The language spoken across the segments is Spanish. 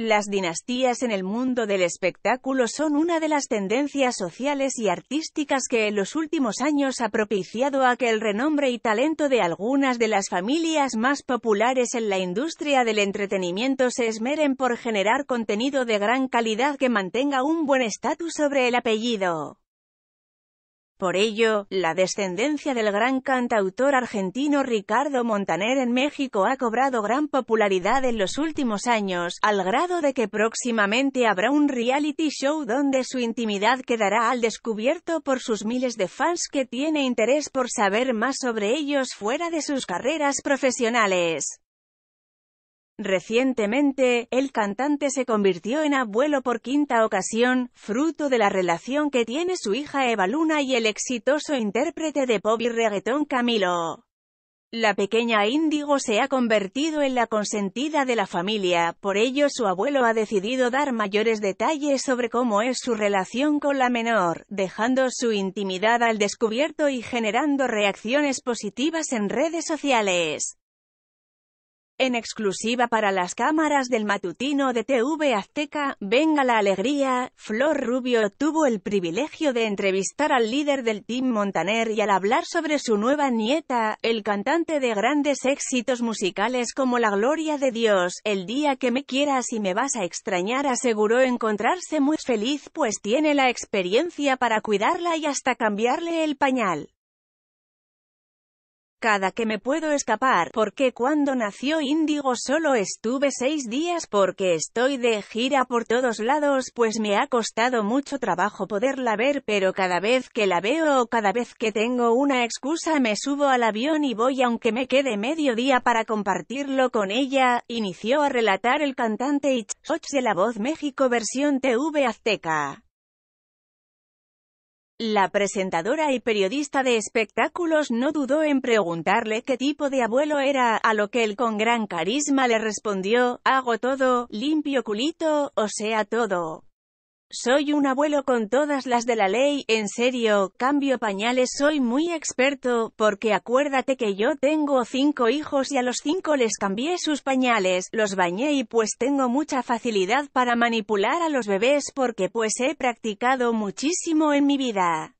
Las dinastías en el mundo del espectáculo son una de las tendencias sociales y artísticas que en los últimos años ha propiciado a que el renombre y talento de algunas de las familias más populares en la industria del entretenimiento se esmeren por generar contenido de gran calidad que mantenga un buen estatus sobre el apellido. Por ello, la descendencia del gran cantautor argentino Ricardo Montaner en México ha cobrado gran popularidad en los últimos años, al grado de que próximamente habrá un reality show donde su intimidad quedará al descubierto por sus miles de fans que tiene interés por saber más sobre ellos fuera de sus carreras profesionales. Recientemente, el cantante se convirtió en abuelo por quinta ocasión, fruto de la relación que tiene su hija Eva Luna y el exitoso intérprete de pop y reggaetón Camilo. La pequeña Índigo se ha convertido en la consentida de la familia, por ello su abuelo ha decidido dar mayores detalles sobre cómo es su relación con la menor, dejando su intimidad al descubierto y generando reacciones positivas en redes sociales. En exclusiva para las cámaras del matutino de TV Azteca, Venga la Alegría, Flor Rubio tuvo el privilegio de entrevistar al líder del Team Montaner y al hablar sobre su nueva nieta, el cantante de grandes éxitos musicales como La Gloria de Dios, El día que me quieras y me vas a extrañar aseguró encontrarse muy feliz pues tiene la experiencia para cuidarla y hasta cambiarle el pañal. Cada que me puedo escapar, porque cuando nació Índigo solo estuve seis días porque estoy de gira por todos lados, pues me ha costado mucho trabajo poderla ver, pero cada vez que la veo o cada vez que tengo una excusa me subo al avión y voy aunque me quede medio día para compartirlo con ella, inició a relatar el cantante Itch de la voz México versión TV Azteca. La presentadora y periodista de espectáculos no dudó en preguntarle qué tipo de abuelo era, a lo que él con gran carisma le respondió, hago todo, limpio culito, o sea todo. Soy un abuelo con todas las de la ley, en serio, cambio pañales, soy muy experto, porque acuérdate que yo tengo cinco hijos y a los cinco les cambié sus pañales, los bañé y pues tengo mucha facilidad para manipular a los bebés porque pues he practicado muchísimo en mi vida.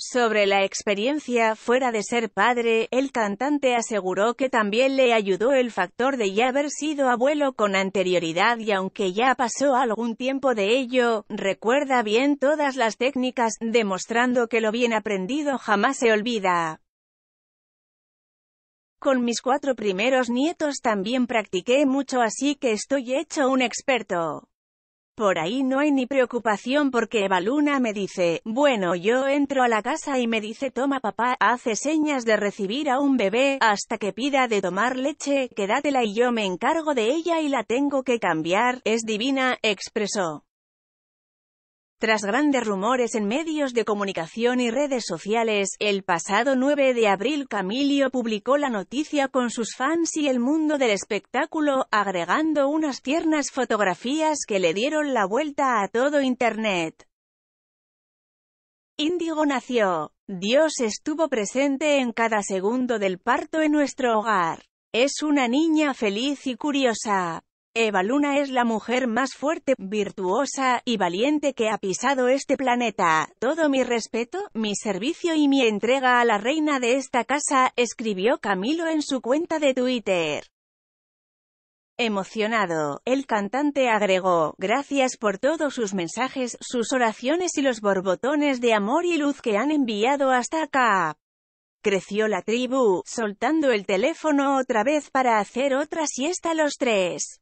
Sobre la experiencia fuera de ser padre, el cantante aseguró que también le ayudó el factor de ya haber sido abuelo con anterioridad y aunque ya pasó algún tiempo de ello, recuerda bien todas las técnicas, demostrando que lo bien aprendido jamás se olvida. Con mis cuatro primeros nietos también practiqué mucho así que estoy hecho un experto. Por ahí no hay ni preocupación porque Eva Luna me dice, bueno yo entro a la casa y me dice toma papá, hace señas de recibir a un bebé, hasta que pida de tomar leche, quédatela y yo me encargo de ella y la tengo que cambiar, es divina, expresó. Tras grandes rumores en medios de comunicación y redes sociales, el pasado 9 de abril Camilio publicó la noticia con sus fans y el mundo del espectáculo, agregando unas tiernas fotografías que le dieron la vuelta a todo Internet. Índigo nació. Dios estuvo presente en cada segundo del parto en nuestro hogar. Es una niña feliz y curiosa. Eva Luna es la mujer más fuerte, virtuosa y valiente que ha pisado este planeta. Todo mi respeto, mi servicio y mi entrega a la reina de esta casa, escribió Camilo en su cuenta de Twitter. Emocionado, el cantante agregó, gracias por todos sus mensajes, sus oraciones y los borbotones de amor y luz que han enviado hasta acá. Creció la tribu, soltando el teléfono otra vez para hacer otra siesta los tres.